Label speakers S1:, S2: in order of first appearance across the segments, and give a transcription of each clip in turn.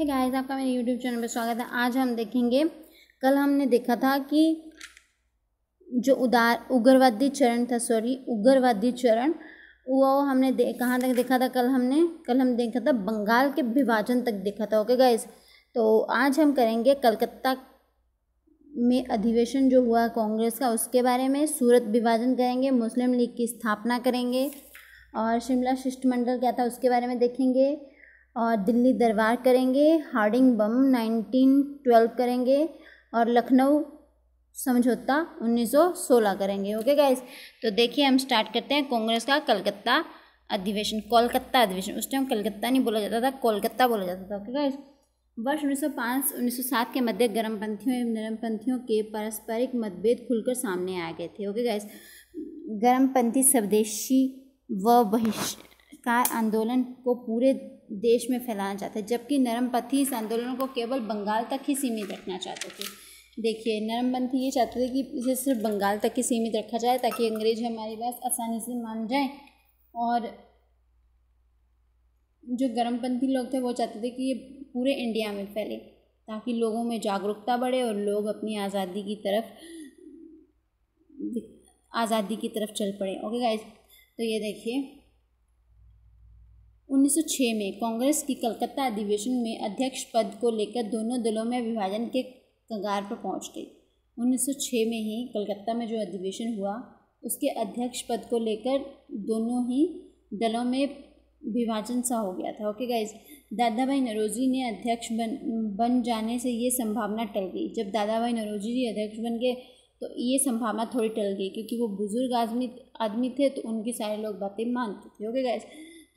S1: है गाइस आपका मेरे यूट्यूब चैनल पर स्वागत है आज हम देखेंगे कल हमने देखा था कि जो उदार उग्रवादी चरण था सॉरी उग्रवादी चरण वो हमने दे कहाँ तक देखा था कल हमने कल हम देखा था बंगाल के विभाजन तक देखा था ओके गाइस तो आज हम करेंगे कलकत्ता में अधिवेशन जो हुआ कांग्रेस का उसके बारे में सूरत विभाजन करेंगे मुस्लिम लीग की स्थापना करेंगे और शिमला शिष्टमंडल क्या था उसके बारे में देखेंगे और दिल्ली दरबार करेंगे हार्डिंग बम 1912 करेंगे और लखनऊ समझौता 1916 करेंगे ओके गाइस तो देखिए हम स्टार्ट करते हैं कांग्रेस का कलकत्ता अधिवेशन कोलकाता अधिवेशन उस टाइम कलकत्ता नहीं बोला जाता था कोलकाता बोला जाता था ओके गाइस वर्ष 1905 1907 के मध्य गर्मपंथियों एवं नरमपंथियों के पारस्परिक मतभेद खुलकर सामने आ गए थे ओके गाइस गर्मपंथी स्वदेशी व बहिष्कार आंदोलन को पूरे देश में फैलाना चाहते जबकि नरमपंथी इस आंदोलन को केवल बंगाल तक ही सीमित रखना चाहते थे देखिए नरमपंथी ये चाहते थे कि इसे सिर्फ बंगाल तक ही सीमित रखा जाए ताकि अंग्रेज हमारी बात आसानी से मान जाए और जो गर्मपंथी लोग थे वो चाहते थे कि ये पूरे इंडिया में फैले ताकि लोगों में जागरूकता बढ़े और लोग अपनी आज़ादी की तरफ आज़ादी की तरफ चल पड़े ओके गाइस तो ये देखिए 1906 में कांग्रेस की कलकत्ता अधिवेशन में अध्यक्ष पद को लेकर दोनों दलों में विभाजन के कगार पर पहुंच गई 1906 में ही कलकत्ता में जो अधिवेशन हुआ उसके अध्यक्ष पद को लेकर दोनों ही दलों में विभाजन सा हो गया था ओके गाइज दादा भाई नरोजी ने अध्यक्ष बन बन जाने से ये संभावना टल गई जब दादा भाई नरोजी जी अध्यक्ष बन गए तो ये संभावना थोड़ी टल गई क्योंकि वो बुज़ुर्ग आदमी आदमी थे तो उनकी सारे लोग बातें मानते थे ओके गाइज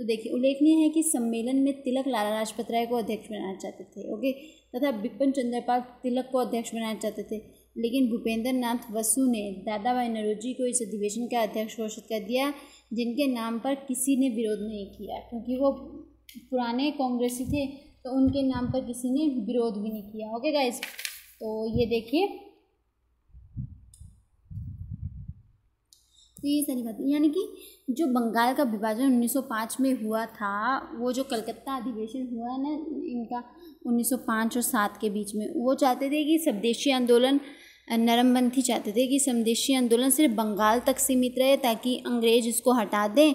S1: तो देखिए उल्लेखनीय है कि सम्मेलन में तिलक लाला लाजपत राय को अध्यक्ष बनाना चाहते थे ओके तथा बिपिन चंद्रपाल तिलक को अध्यक्ष बनाना चाहते थे लेकिन भूपेंद्र नाथ वसु ने दादा भाई नरोजी को इस अधिवेशन का अध्यक्ष घोषित कर दिया जिनके नाम पर किसी ने विरोध नहीं किया क्योंकि वो पुराने कांग्रेसी थे तो उनके नाम पर किसी ने विरोध भी नहीं किया ओके गाइज तो ये देखिए तो ये सारी बातें यानी कि जो बंगाल का विभाजन 1905 में हुआ था वो जो कलकत्ता अधिवेशन हुआ है ना इनका 1905 और सात के बीच में वो चाहते थे कि स्वदेशी आंदोलन नरमपंथी चाहते थे कि स्वदेशी आंदोलन सिर्फ बंगाल तक सीमित रहे ताकि अंग्रेज इसको हटा दें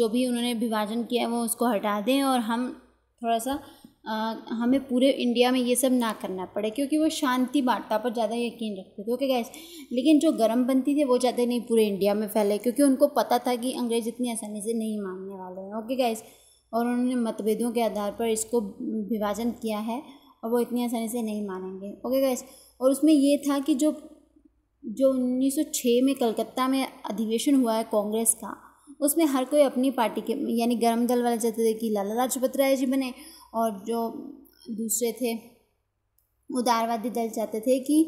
S1: जो भी उन्होंने विभाजन किया है वो उसको हटा दें और हम थोड़ा सा हमें पूरे इंडिया में ये सब ना करना पड़े क्योंकि वो शांति वार्ता पर ज़्यादा यकीन रखते थे ओके गैस लेकिन जो गर्म बनती थी वो ज़्यादा नहीं पूरे इंडिया में फैले क्योंकि उनको पता था कि अंग्रेज इतनी आसानी से नहीं मानने वाले हैं ओके गैस और उन्होंने मतभेदों के आधार पर इसको विभाजन किया है और वो इतनी आसानी से नहीं मानेंगे ओके गैस और उसमें ये था कि जो जो 1906 में कलकत्ता में अधिवेशन हुआ है कांग्रेस का उसमें हर कोई अपनी पार्टी के यानी गर्म दल वाले चाहते थे कि लाला लाजपत राय जी बने और जो दूसरे थे उदारवादी दल चाहते थे कि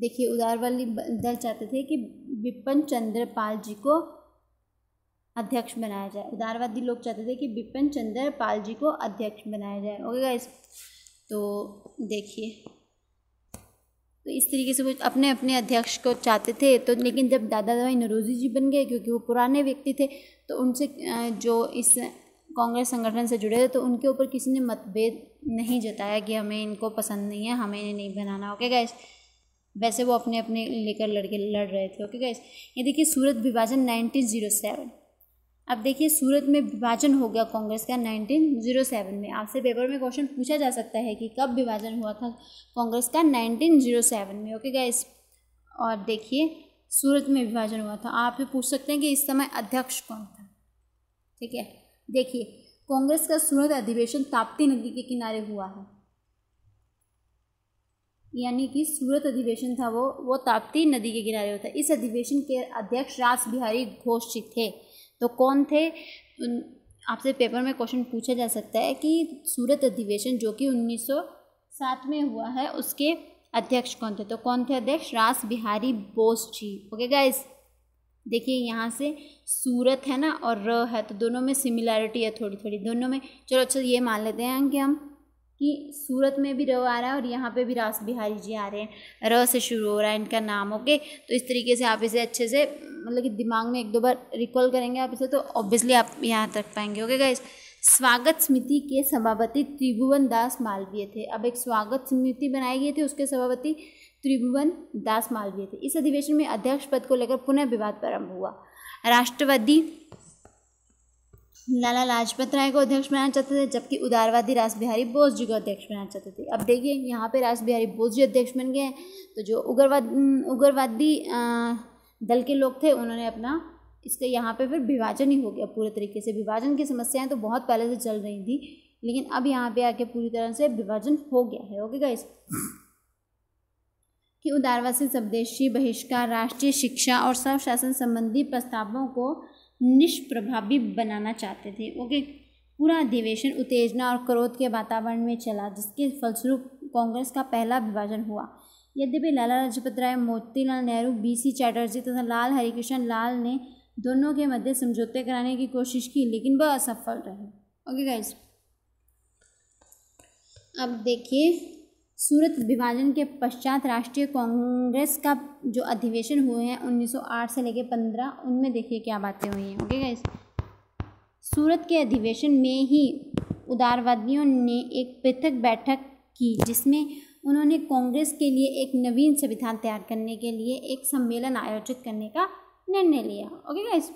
S1: देखिए उदारवादी दल चाहते थे कि बिपिन चंद्र पाल जी को अध्यक्ष बनाया जाए उदारवादी लोग चाहते थे कि बिपिन चंद्र पाल जी को अध्यक्ष बनाया जाए ओके गाइस तो देखिए तो इस तरीके से वो अपने अपने अध्यक्ष को चाहते थे तो लेकिन जब दादा भाई नरोजी जी बन गए क्योंकि वो पुराने व्यक्ति थे तो उनसे जो इस कांग्रेस संगठन से जुड़े थे तो उनके ऊपर किसी ने मतभेद नहीं जताया कि हमें इनको पसंद नहीं है हमें इन्हें नहीं बनाना ओके गैस वैसे वो अपने अपने लेकर लड़के लड़ रहे थे ओके गैस ये देखिए सूरत विभाजन नाइनटीन जीरो सेवन अब देखिए सूरत में विभाजन हो गया कांग्रेस का 1907 में आपसे पेपर में क्वेश्चन पूछा जा सकता है कि कब विभाजन हुआ था कांग्रेस का 1907 में ओके गाइस और देखिए सूरत में विभाजन हुआ था आप ये पूछ सकते हैं कि इस समय अध्यक्ष कौन था ठीक है देखिए कांग्रेस का सूरत अधिवेशन ताप्ती नदी के किनारे हुआ है यानी कि सूरत अधिवेशन था वो वो ताप्ती नदी के किनारे होता इस अधिवेशन के अध्यक्ष रास बिहारी घोष जी थे तो कौन थे आपसे पेपर में क्वेश्चन पूछा जा सकता है कि सूरत अधिवेशन जो कि 1907 में हुआ है उसके अध्यक्ष कौन थे तो कौन थे अध्यक्ष रास बिहारी बोस जी ओके गाइस देखिए यहाँ से सूरत है ना और र है तो दोनों में सिमिलैरिटी है थोड़ी थोड़ी दोनों में चलो अच्छा ये मान लेते हैं कि हम कि सूरत में भी र आ रहा है और यहाँ पे भी रास बिहारी जी आ रहे हैं र से शुरू हो रहा है इनका नाम ओके तो इस तरीके से आप इसे अच्छे से मतलब कि दिमाग में एक दो बार रिकॉल करेंगे आप इसे तो ऑब्वियसली आप यहाँ तक पाएंगे ओके गाइज स्वागत समिति के सभापति त्रिभुवन दास मालवीय थे अब एक स्वागत समिति बनाई गई थी उसके सभापति त्रिभुवन दास मालवीय थे इस अधिवेशन में अध्यक्ष पद को लेकर पुनः विवाद प्रारंभ हुआ राष्ट्रवादी लाला लाजपत राय को अध्यक्ष बनाना चाहते थे जबकि उदारवादी रास बिहारी बोस जी को अध्यक्ष बनाना चाहते थे अब देखिए यहाँ पे रास बिहारी बोस जी अध्यक्ष बन गए तो जो उग्रवाद उग्रवादी दल के लोग थे उन्होंने अपना इसका यहाँ पे फिर विभाजन ही हो गया पूरे तरीके से विभाजन की समस्याएं तो बहुत पहले से चल रही थी लेकिन अब यहाँ पे आके पूरी तरह से विभाजन हो गया है ओके गाइस कि उदारवासी स्वदेशी बहिष्कार राष्ट्रीय शिक्षा और स्वशासन संबंधी प्रस्तावों को निष्प्रभावी बनाना चाहते थे ओके पूरा अधिवेशन उत्तेजना और क्रोध के वातावरण में चला जिसके फलस्वरूप कांग्रेस का पहला विभाजन हुआ यद्यपि लाला लाजपत राय मोतीलाल नेहरू बीसी चैटर्जी तथा लाल हरिकृष्ण लाल ने दोनों के मध्य समझौते कराने की कोशिश की लेकिन वह असफल रहे ओके गाइस अब देखिए सूरत विभाजन के पश्चात राष्ट्रीय कांग्रेस का जो अधिवेशन हुए हैं 1908 से लेकर 15 उनमें देखिए क्या बातें हुई हैं ओके गाइस सूरत के अधिवेशन में ही उदारवादियों ने एक पृथक बैठक की जिसमें उन्होंने कांग्रेस के लिए एक नवीन संविधान तैयार करने के लिए एक सम्मेलन आयोजित करने का निर्णय लिया ओके गाइस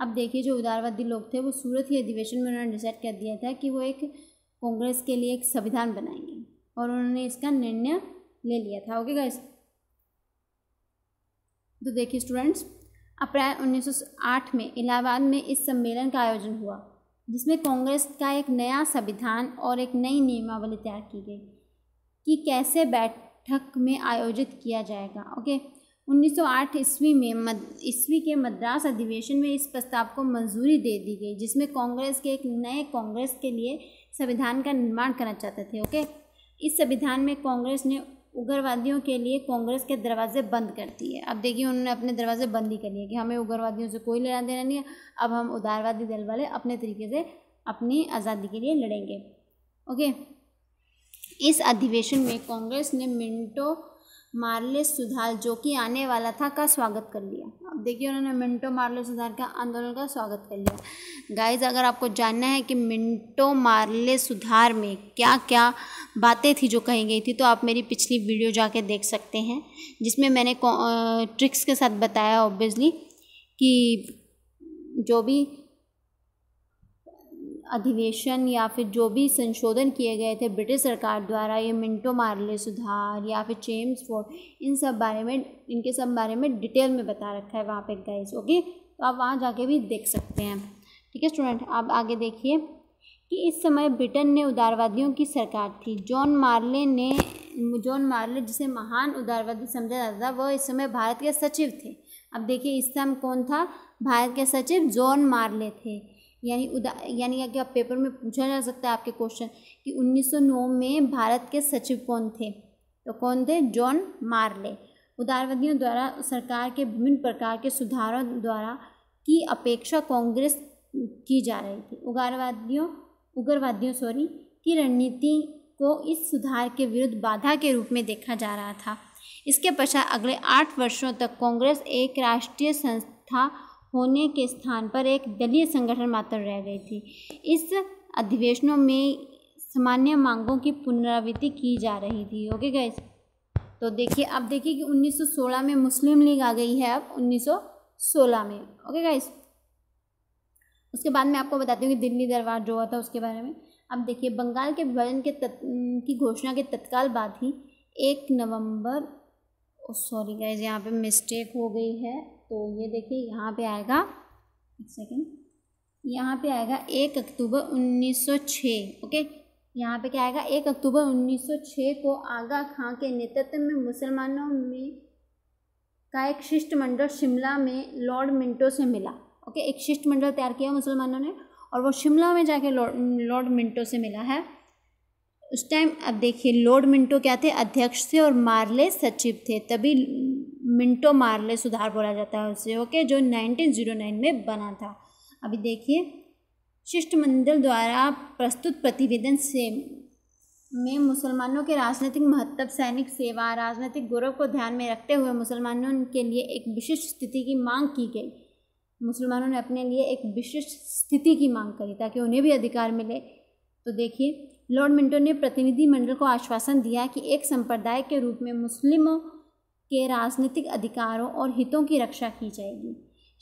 S1: अब देखिए जो उदारवादी लोग थे वो सूरत के अधिवेशन में उन्होंने डिसाइड कर दिया था कि वो एक कांग्रेस के लिए एक संविधान बनाएंगे और उन्होंने इसका निर्णय ले लिया था ओके गाइस तो देखिए स्टूडेंट्स अप्रैल 1908 में इलाहाबाद में इस सम्मेलन का आयोजन हुआ जिसमें कांग्रेस का एक नया संविधान और एक नई नियमावली तैयार की गई कि कैसे बैठक में आयोजित किया जाएगा ओके 1908 ईस्वी में मद ईस्वी के मद्रास अधिवेशन में इस प्रस्ताव को मंजूरी दे दी गई जिसमें कांग्रेस के एक नए कांग्रेस के लिए संविधान का निर्माण करना चाहते थे ओके इस संविधान में कांग्रेस ने उग्रवादियों के लिए कांग्रेस के दरवाजे बंद कर दिए अब देखिए उन्होंने अपने दरवाजे बंद ही कर लिए कि हमें उग्रवादियों से कोई लेना देना नहीं है अब हम उदारवादी दल वाले अपने तरीके से अपनी आज़ादी के लिए लड़ेंगे ओके इस अधिवेशन में कांग्रेस ने मिनटों मार्लेस सुधार जो कि आने वाला था का स्वागत कर लिया अब देखिए उन्होंने मिंटो मार्ले सुधार का आंदोलन का स्वागत कर लिया गाइज अगर आपको जानना है कि मिंटो मार्ले सुधार में क्या क्या बातें थी जो कही गई थी तो आप मेरी पिछली वीडियो जाके देख सकते हैं जिसमें मैंने ट्रिक्स के साथ बताया ऑब्वियसली कि जो भी अधिवेशन या फिर जो भी संशोधन किए गए थे ब्रिटिश सरकार द्वारा ये मिंटो मार्ले सुधार या फिर चेम्स फोर्ड इन सब बारे में इनके सब बारे में डिटेल में बता रखा है वहाँ पे गाइस ओके तो आप वहाँ जाके भी देख सकते हैं ठीक है स्टूडेंट आप आगे देखिए कि इस समय ब्रिटेन ने उदारवादियों की सरकार थी जॉन मार्ले ने जॉन मार्ले जिसे महान उदारवादी समझा जाता था वह इस समय भारत के सचिव थे अब देखिए इस समय कौन था भारत के सचिव जॉन मार्ले थे यानी उदा यानी कि आप पेपर में पूछा जा सकता है आपके क्वेश्चन कि 1909 में भारत के सचिव कौन थे तो कौन थे जॉन मार्ले उदारवादियों द्वारा सरकार के विभिन्न प्रकार के सुधारों द्वारा की अपेक्षा कांग्रेस की जा रही थी उगारवादियों उग्रवादियों सॉरी की रणनीति को इस सुधार के विरुद्ध बाधा के रूप में देखा जा रहा था इसके पश्चात अगले आठ वर्षों तक कांग्रेस एक राष्ट्रीय संस्था होने के स्थान पर एक दलीय संगठन मात्र रह गई थी इस अधिवेशनों में सामान्य मांगों की पुनरावृत्ति की जा रही थी ओके गए तो देखिए अब देखिए कि 1916 में मुस्लिम लीग आ गई है अब 1916 में ओके गाइस उसके बाद मैं आपको बताती हूँ कि दिल्ली दरबार जो हुआ था उसके बारे में अब देखिए बंगाल के विभाजन के तत, की घोषणा के तत्काल बाद ही एक नवंबर सॉरी गाइज यहाँ पे मिस्टेक हो गई है तो ये देखिए यहाँ पे आएगा एक सेकेंड यहाँ पे आएगा एक अक्टूबर 1906 ओके यहाँ पे क्या आएगा एक अक्टूबर 1906 को आगा खां के नेतृत्व में मुसलमानों में का एक शिष्टमंडल शिमला में लॉर्ड मिंटो से मिला ओके एक शिष्टमंडल तैयार किया मुसलमानों ने और वो शिमला में जाके लॉर्ड मिंटो से मिला है उस टाइम अब देखिए लॉर्ड मिंटो क्या थे अध्यक्ष थे और मार्ले सचिव थे तभी मिंटो मार्ले सुधार बोला जाता है उसे ओके जो 1909 में बना था अभी देखिए शिष्टमंडल द्वारा प्रस्तुत प्रतिवेदन से में मुसलमानों के राजनीतिक महत्व सैनिक सेवा राजनीतिक गौरव को ध्यान में रखते हुए मुसलमानों के लिए एक विशिष्ट स्थिति की मांग की गई मुसलमानों ने अपने लिए एक विशिष्ट स्थिति की मांग करी ताकि उन्हें भी अधिकार मिले तो देखिए लॉर्ड मिंटो ने प्रतिनिधिमंडल को आश्वासन दिया कि एक संप्रदाय के रूप में मुस्लिमों के राजनीतिक अधिकारों और हितों की रक्षा की जाएगी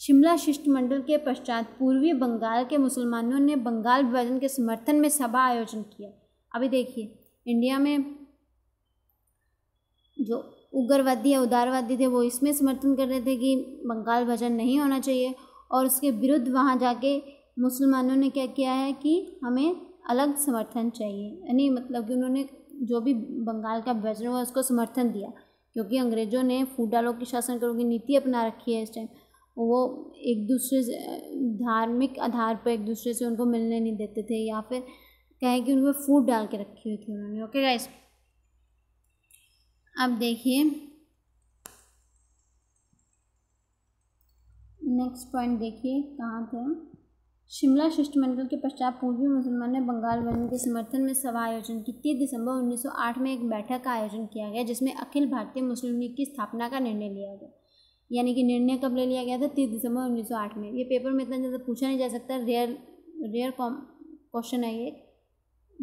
S1: शिमला शिष्टमंडल के पश्चात पूर्वी बंगाल के मुसलमानों ने बंगाल विभाजन के समर्थन में सभा आयोजन किया अभी देखिए इंडिया में जो उग्रवादी या उदारवादी थे वो इसमें समर्थन कर रहे थे कि बंगाल विभाजन नहीं होना चाहिए और उसके विरुद्ध वहाँ जाके मुसलमानों ने क्या किया है कि हमें अलग समर्थन चाहिए यानी मतलब कि उन्होंने जो भी बंगाल का विभाजन हुआ उसको समर्थन दिया क्योंकि अंग्रेज़ों ने फूडालों की शासन करो की नीति अपना रखी है इस टाइम वो एक दूसरे से धार्मिक आधार पर एक दूसरे से उनको मिलने नहीं देते थे या फिर कहें कि उनमें फूड डाल के रखी हुई थी उन्होंने ओके गाइस अब देखिए नेक्स्ट पॉइंट देखिए कहाँ थे शिमला शिष्टमंडल के पश्चात पूर्वी मुसलमान ने बंगाल बंद के समर्थन में सभा आयोजन की तीस दिसंबर 1908 में एक बैठक का आयोजन किया गया जिसमें अखिल भारतीय मुस्लिम लीग की स्थापना का निर्णय लिया गया यानी कि निर्णय कब ले लिया गया था तीस दिसंबर 1908 में ये पेपर में इतना ज़्यादा पूछा नहीं जा सकता रेयर रेयर क्वेश्चन है ये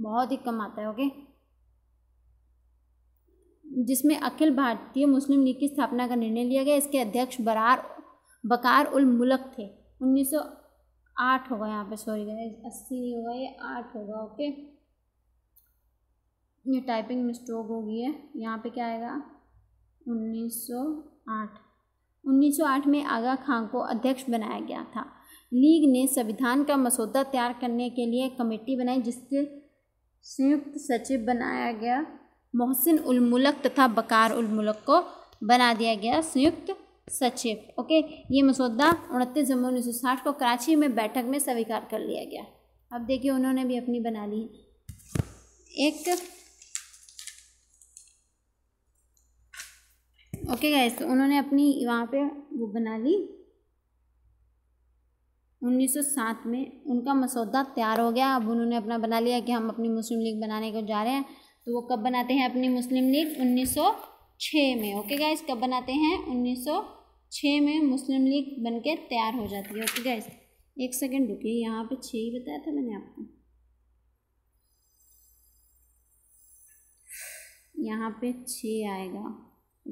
S1: बहुत ही कम आता है ओके जिसमें अखिल भारतीय मुस्लिम लीग की स्थापना का निर्णय लिया गया इसके अध्यक्ष बरार बकार उल मुलक थे उन्नीस आठ होगा यहाँ पे सॉरी अस्सी नहीं होगा ये आठ होगा ओके ये टाइपिंग मिस्टेक हो गई है यहाँ पे क्या आएगा उन्नीस सौ आठ उन्नीस सौ आठ में आगा खान को अध्यक्ष बनाया गया था लीग ने संविधान का मसौदा तैयार करने के लिए कमेटी बनाई जिसके संयुक्त सचिव बनाया गया मोहसिन उलमुलक तथा बकार उलमुलक को बना दिया गया संयुक्त सचिव ओके ये मसौदा उनतीस जम्मू उन्नीस सौ साठ को कराची में बैठक में स्वीकार कर लिया गया अब देखिए उन्होंने भी अपनी बना ली एक ओके गैस तो उन्होंने अपनी वहाँ पे वो बना ली 1907 में उनका मसौदा तैयार हो गया अब उन्होंने अपना बना लिया कि हम अपनी मुस्लिम लीग बनाने को जा रहे हैं तो वो कब बनाते हैं अपनी मुस्लिम लीग उन्नीस छः में ओके गाइस कब बनाते हैं 1906 में मुस्लिम लीग के तैयार हो जाती है ओके गाइस एक सेकंड रुकिए यहाँ पे छः ही बताया था मैंने आपको यहाँ पे छः आएगा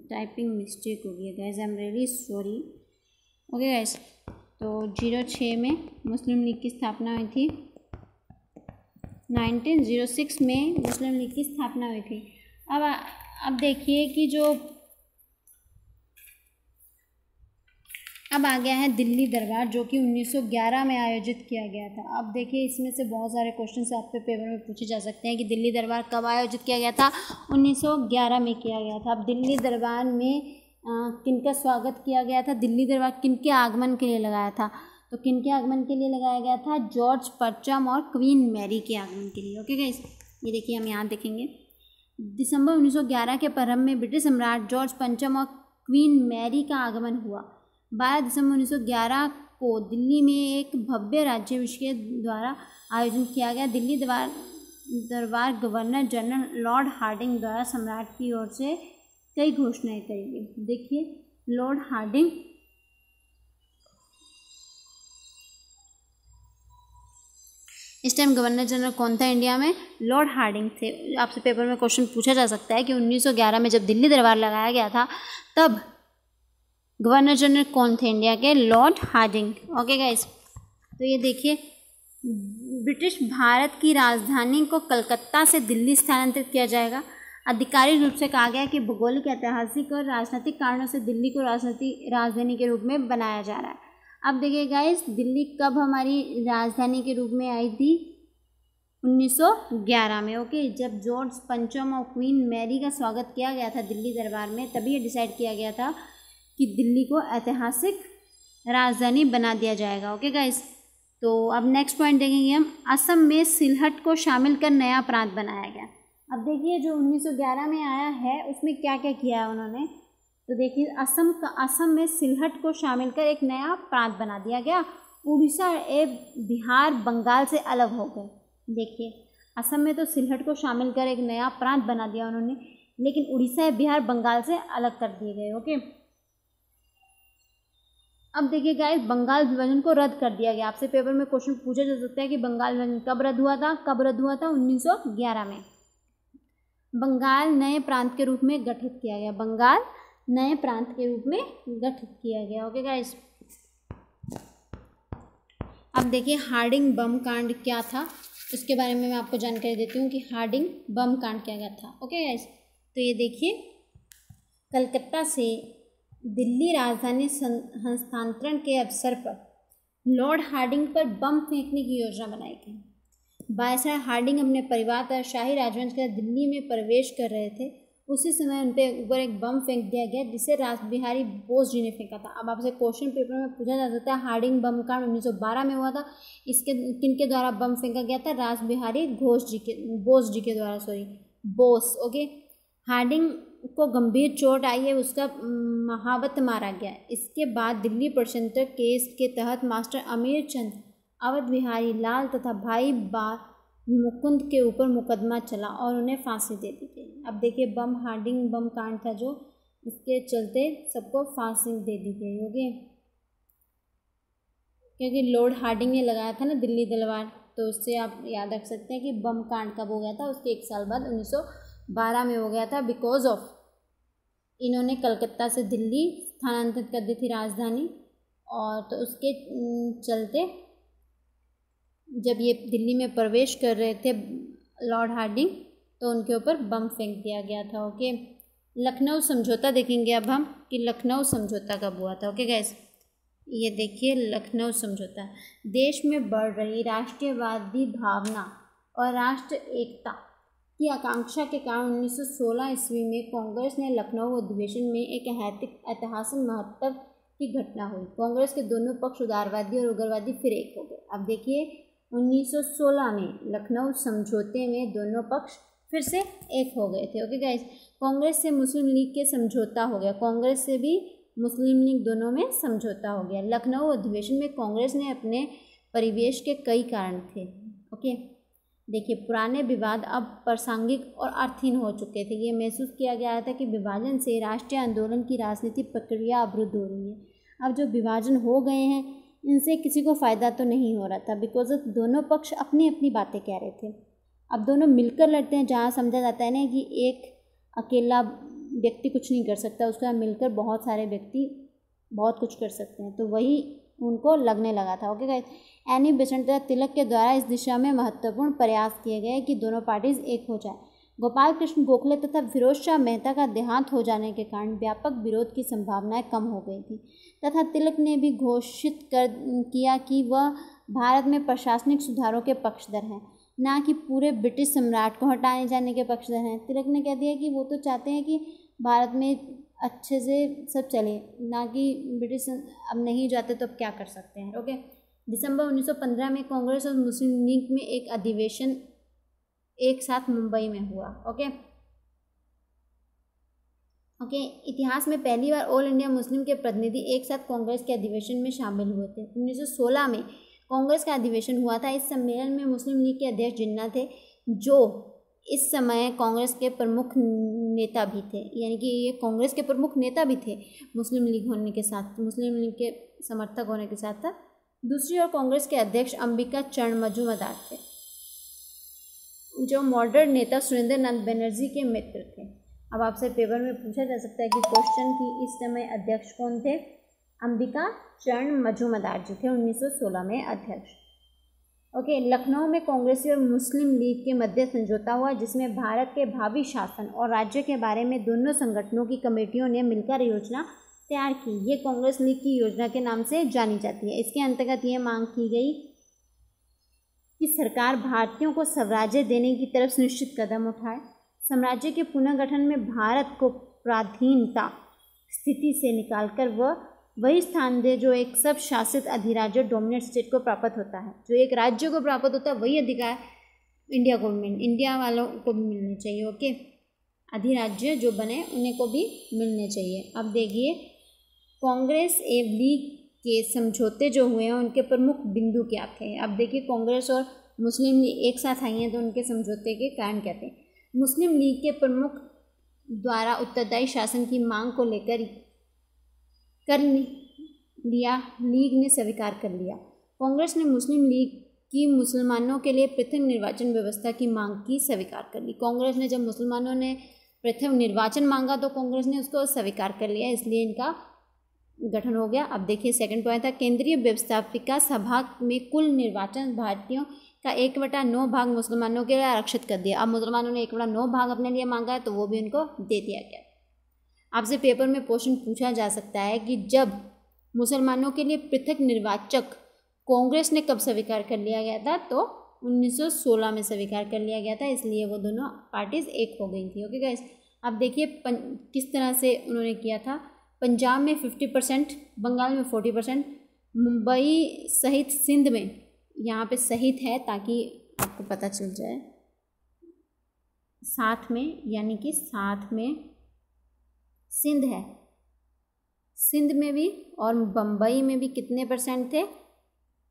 S1: टाइपिंग मिस्टेक हो गया guys I am really sorry okay guys तो जीरो छः में मुस्लिम लीग की स्थापना हुई थी 1906 में मुस्लिम लीग की स्थापना हुई थी अब अब देखिए कि जो अब आ गया है दिल्ली दरबार जो कि 1911 में आयोजित किया गया था अब देखिए इसमें से बहुत सारे क्वेश्चन आपके पेपर में पूछे जा सकते हैं कि दिल्ली दरबार कब आयोजित किया गया था 1911 में किया गया था अब दिल्ली दरबार में किनका स्वागत किया गया था दिल्ली दरबार किनके आगमन के लिए लगाया था तो किन के आगमन के लिए लगाया गया था जॉर्ज परचम और क्वीन मैरी के आगमन के लिए ओके गाइस ये देखिए हम यहाँ देखेंगे दिसंबर 1911 के प्रारंभ में ब्रिटिश सम्राट जॉर्ज पंचम और क्वीन मैरी का आगमन हुआ 12 दिसंबर 1911 को दिल्ली में एक भव्य राज्य के द्वारा आयोजन किया गया दिल्ली दरबार दरबार गवर्नर जनरल लॉर्ड हार्डिंग द्वारा सम्राट की ओर से कई घोषणाएं करी गई देखिए लॉर्ड हार्डिंग इस टाइम गवर्नर जनरल कौन था इंडिया में लॉर्ड हार्डिंग थे आपसे पेपर में क्वेश्चन पूछा जा सकता है कि 1911 में जब दिल्ली दरबार लगाया गया था तब गवर्नर जनरल कौन थे इंडिया के लॉर्ड हार्डिंग ओके गाइस तो ये देखिए ब्रिटिश भारत की राजधानी को कलकत्ता से दिल्ली स्थानांतरित किया जाएगा आधिकारिक रूप से कहा गया कि भूगोलिक ऐतिहासिक और राजनीतिक कारणों से दिल्ली को राजनीतिक राजधानी के रूप में बनाया जा रहा है अब देखिए गाइस दिल्ली कब हमारी राजधानी के रूप में आई थी 1911 में ओके जब जॉर्ज पंचम और क्वीन मैरी का स्वागत किया गया था दिल्ली दरबार में तभी ये डिसाइड किया गया था कि दिल्ली को ऐतिहासिक राजधानी बना दिया जाएगा ओके गाइस तो अब नेक्स्ट पॉइंट देखेंगे हम असम में सिलहट को शामिल कर नया प्रांत बनाया गया अब देखिए जो 1911 में आया है उसमें क्या क्या किया है उन्होंने तो देखिए असम का असम में सिलहट को शामिल कर एक नया प्रांत बना दिया गया उड़ीसा ए बिहार बंगाल से अलग हो गए देखिए असम में तो सिलहट को शामिल कर एक नया प्रांत बना दिया उन्होंने लेकिन उड़ीसा ए बिहार बंगाल से अलग कर दिए गए ओके अब देखिए गाय बंगाल विभाजन को रद्द कर दिया गया आपसे पेपर में क्वेश्चन पूछा जा सकता है कि बंगाल विभाजन कब रद्द हुआ था कब रद्द हुआ था 1911 में बंगाल नए प्रांत के रूप में गठित किया गया बंगाल नए प्रांत के रूप में गठित किया गया ओके गाइस अब देखिए हार्डिंग बम कांड क्या था उसके बारे में मैं आपको जानकारी देती हूँ कि हार्डिंग बम कांड क्या गया था ओके गाइस तो ये देखिए कलकत्ता से दिल्ली राजधानी हस्तांतरण के अवसर पर लॉर्ड हार्डिंग पर बम फेंकने की योजना बनाई गई बायसराय हार्डिंग अपने परिवार और शाही राजवंश के दिल्ली में प्रवेश कर रहे थे उसी समय उनके ऊपर एक बम फेंक दिया गया जिसे राज बिहारी बोस जी ने फेंका था अब आपसे क्वेश्चन पेपर में पूछा जा सकता है हार्डिंग बम कांड बारह में हुआ था इसके किन के द्वारा बम फेंका गया था राज बिहारी घोष जी के बोस जी के द्वारा सॉरी बोस ओके हार्डिंग को गंभीर चोट आई है उसका महावत मारा गया इसके बाद दिल्ली प्रशंत केस के तहत मास्टर अमीर चंद अवध बिहारी लाल तथा भाई बा मुकुंद के ऊपर मुकदमा चला और उन्हें फांसी दे दी गई अब देखिए बम हार्डिंग बम कांड था जो इसके चलते सबको फांसी दे दी गई होगी क्योंकि लॉर्ड हार्डिंग ने लगाया था ना दिल्ली दलवार तो उससे आप याद रख सकते हैं कि बम कांड कब हो गया था उसके एक साल बाद 1912 में हो गया था बिकॉज ऑफ इन्होंने कलकत्ता से दिल्ली स्थानांतरित कर दी थी राजधानी और तो उसके चलते जब ये दिल्ली में प्रवेश कर रहे थे लॉर्ड हार्डिंग तो उनके ऊपर बम फेंक दिया गया था ओके लखनऊ समझौता देखेंगे अब हम कि लखनऊ समझौता कब हुआ था ओके गैस ये देखिए लखनऊ समझौता देश में बढ़ रही राष्ट्रीयवादी भावना और राष्ट्र एकता की आकांक्षा के कारण 1916 ईस्वी में कांग्रेस ने लखनऊ अधिवेशन में एक ऐतिहासिक ऐतिहासिक महत्व की घटना हुई कांग्रेस के दोनों पक्ष उदारवादी और उग्रवादी फिर एक हो गए अब देखिए 1916 में लखनऊ समझौते में दोनों पक्ष फिर से एक हो गए थे ओके गाइज कांग्रेस से मुस्लिम लीग के समझौता हो गया कांग्रेस से भी मुस्लिम लीग दोनों में समझौता हो गया लखनऊ अधिवेशन में कांग्रेस ने अपने परिवेश के कई कारण थे ओके देखिए पुराने विवाद अब प्रासंगिक और अर्थहीन हो चुके थे ये महसूस किया गया था कि विभाजन से राष्ट्रीय आंदोलन की राजनीतिक प्रक्रिया अवरुद्ध हो रही है अब जो विभाजन हो गए हैं इनसे किसी को फ़ायदा तो नहीं हो रहा था बिकॉज दोनों पक्ष अपनी अपनी बातें कह रहे थे अब दोनों मिलकर लड़ते हैं जहाँ समझा जाता है ना कि एक अकेला व्यक्ति कुछ नहीं कर सकता उसका मिलकर बहुत सारे व्यक्ति बहुत कुछ कर सकते हैं तो वही उनको लगने लगा था okay guys Annie Besant Tilak के द्वारा इस दिशा में महत्वपूर्ण प्रयास किए गए कि दोनों पार्टीज एक हो जाए गोपाल कृष्ण गोखले तथा फिरोज शाह मेहता का देहांत हो जाने के कारण व्यापक विरोध की संभावनाएं कम हो गई थी तथा तिलक ने भी घोषित कर किया कि वह भारत में प्रशासनिक सुधारों के पक्षधर हैं ना कि पूरे ब्रिटिश सम्राट को हटाए जाने के पक्षधर हैं तिलक ने कह दिया कि वो तो चाहते हैं कि भारत में अच्छे से सब चले ना कि ब्रिटिश अब नहीं जाते तो अब क्या कर सकते हैं ओके दिसंबर 1915 में कांग्रेस और मुस्लिम लीग में एक अधिवेशन एक साथ मुंबई में हुआ ओके ओके इतिहास में पहली बार ऑल इंडिया मुस्लिम के प्रतिनिधि एक साथ कांग्रेस के अधिवेशन में शामिल हुए थे उन्नीस सौ सोलह में कांग्रेस का अधिवेशन हुआ था इस सम्मेलन में मुस्लिम लीग के अध्यक्ष जिन्ना थे जो इस समय कांग्रेस के प्रमुख नेता भी थे यानी कि ये कांग्रेस के प्रमुख नेता भी थे मुस्लिम लीग होने के साथ मुस्लिम लीग के समर्थक होने के साथ था दूसरी ओर कांग्रेस के अध्यक्ष अंबिका चरण मजूमदार थे जो मॉडर्न नेता सुरेंद्र नाथ बनर्जी के मित्र थे अब आपसे पेपर में पूछा जा सकता है कि क्वेश्चन की इस समय अध्यक्ष कौन थे अंबिका चरण मजूमदार जी थे 1916 में अध्यक्ष ओके लखनऊ में कांग्रेस और मुस्लिम लीग के मध्य समझौता हुआ जिसमें भारत के भावी शासन और राज्य के बारे में दोनों संगठनों की कमेटियों ने मिलकर योजना तैयार की ये कांग्रेस लीग की योजना के नाम से जानी जाती है इसके अंतर्गत ये मांग की गई कि सरकार भारतीयों को स्वराज्य देने की तरफ सुनिश्चित कदम उठाए साम्राज्य के पुनर्गठन में भारत को प्राधीनता स्थिति से निकालकर वह वही स्थान दे जो एक सब शासित अधिराज्य डोमिनेट स्टेट को प्राप्त होता है जो एक राज्य को प्राप्त होता है वही अधिकार इंडिया को मिल इंडिया वालों को भी मिलने चाहिए ओके अधिराज्य जो बने उन्हें को भी मिलने चाहिए अब देखिए कांग्रेस ए लीग के समझौते जो हुए हैं उनके प्रमुख बिंदु क्या थे अब देखिए कांग्रेस और मुस्लिम लीग एक साथ आई हैं तो उनके समझौते के कारण क्या थे मुस्लिम लीग के प्रमुख द्वारा उत्तरदायी शासन की मांग को लेकर कर लिया लीग ने स्वीकार कर लिया कांग्रेस ने मुस्लिम लीग की मुसलमानों के लिए पृथक निर्वाचन व्यवस्था की मांग की स्वीकार कर ली कांग्रेस ने जब मुसलमानों ने पृथक निर्वाचन मांगा तो कांग्रेस ने उसको स्वीकार कर लिया इसलिए इनका गठन हो गया अब देखिए सेकंड पॉइंट था केंद्रीय व्यवस्थापिका सभा में कुल निर्वाचन भारतीयों का एक बटा नौ भाग मुसलमानों के लिए आरक्षित कर दिया अब मुसलमानों ने एक बटा नौ भाग अपने लिए मांगा है तो वो भी उनको दे दिया गया आपसे पेपर में क्वेश्चन पूछा जा सकता है कि जब मुसलमानों के लिए पृथक निर्वाचक कांग्रेस ने कब स्वीकार कर लिया गया था तो 1916 में स्वीकार कर लिया गया था इसलिए वो दोनों पार्टीज एक हो गई थी ओके गाइस अब देखिए किस तरह से उन्होंने किया था पंजाब में फिफ्टी परसेंट बंगाल में फोर्टी परसेंट मुंबई सहित सिंध में यहाँ पे सहित है ताकि आपको पता चल जाए साथ में यानी कि साथ में सिंध है सिंध में भी और बम्बई में भी कितने परसेंट थे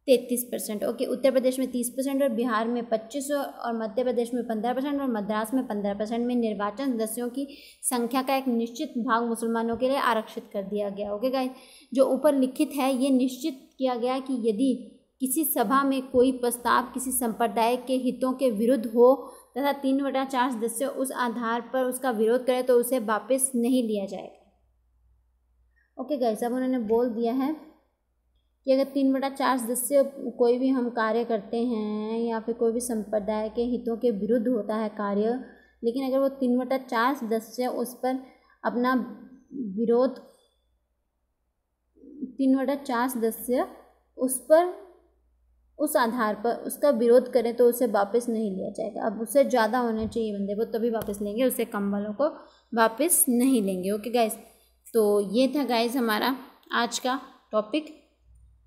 S1: तैंतीस परसेंट ओके उत्तर प्रदेश में तीस परसेंट और बिहार में पच्चीस और मध्य प्रदेश में पंद्रह परसेंट और मद्रास में पंद्रह परसेंट में निर्वाचन सदस्यों की संख्या का एक निश्चित भाग मुसलमानों के लिए आरक्षित कर दिया गया ओके गाइस जो ऊपर लिखित है ये निश्चित किया गया कि यदि किसी सभा में कोई प्रस्ताव किसी संप्रदाय के हितों के विरुद्ध हो तथा तीन वटा चार सदस्य उस आधार पर उसका विरोध करें तो उसे वापस नहीं लिया जाएगा ओके गाइस अब उन्होंने बोल दिया है कि अगर तीन बटा चार सदस्य कोई भी हम कार्य करते हैं या फिर कोई भी संप्रदाय के हितों के विरुद्ध होता है कार्य लेकिन अगर वो तीन बटा चार सदस्य उस पर अपना विरोध तीन बटा चार सदस्य उस पर उस आधार पर उसका विरोध करें तो उसे वापस नहीं लिया जाएगा अब उससे ज़्यादा होने चाहिए बंदे वो तभी वापस लेंगे उसे कम वालों को वापस नहीं लेंगे ओके गाइज तो ये था गाइज हमारा आज का टॉपिक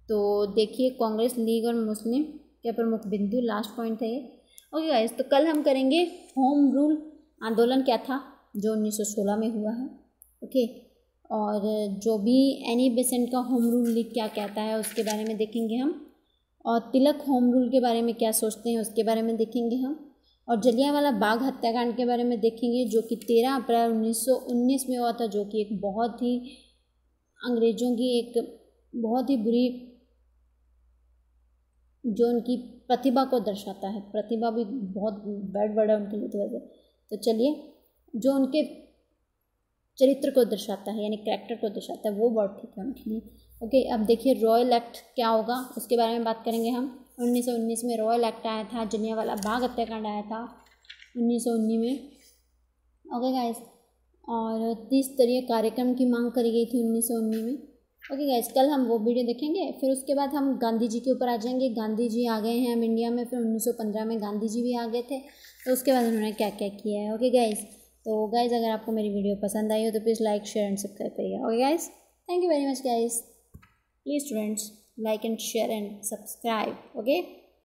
S1: तो देखिए कांग्रेस लीग और मुस्लिम के प्रमुख बिंदु लास्ट पॉइंट है ये ओके गाइस तो कल हम करेंगे होम रूल आंदोलन क्या था जो 1916 में हुआ है ओके और जो भी एनी बेसेंट का होम रूल लीग क्या कहता है उसके बारे में देखेंगे हम और तिलक होम रूल के बारे में क्या सोचते हैं उसके बारे में देखेंगे हम और जलियांवाला बाग हत्याकांड के बारे में देखेंगे जो कि तेरह अप्रैल उन्नीस में हुआ था जो कि एक बहुत ही अंग्रेज़ों की एक बहुत ही बुरी जो उनकी प्रतिभा को दर्शाता है प्रतिभा भी बहुत बैड वर्ड है उनके लिए तो वैसे तो चलिए जो उनके चरित्र को दर्शाता है यानी कैरेक्टर को दर्शाता है वो वर्ड ठीक है उनके लिए ओके अब देखिए रॉयल एक्ट क्या होगा उसके बारे में बात करेंगे हम उन्नीस में रॉयल एक्ट आया था जनिया वाला बाघ हत्याकांड आया था उन्नीस में ओके गाइस और त्रिस्तरीय कार्यक्रम की मांग करी गई थी उन्नीस में ओके गैस कल हम वो वीडियो देखेंगे फिर उसके बाद हम गांधी जी के ऊपर आ जाएंगे गांधी जी आ गए हैं हम इंडिया में फिर 1915 में गांधी जी भी आ गए थे तो उसके बाद उन्होंने क्या क्या किया है ओके गैस तो गैस अगर आपको मेरी वीडियो पसंद आई हो तो please like share and subscribe करिएगा okay guys thank you very much guys please students like and share and subscribe okay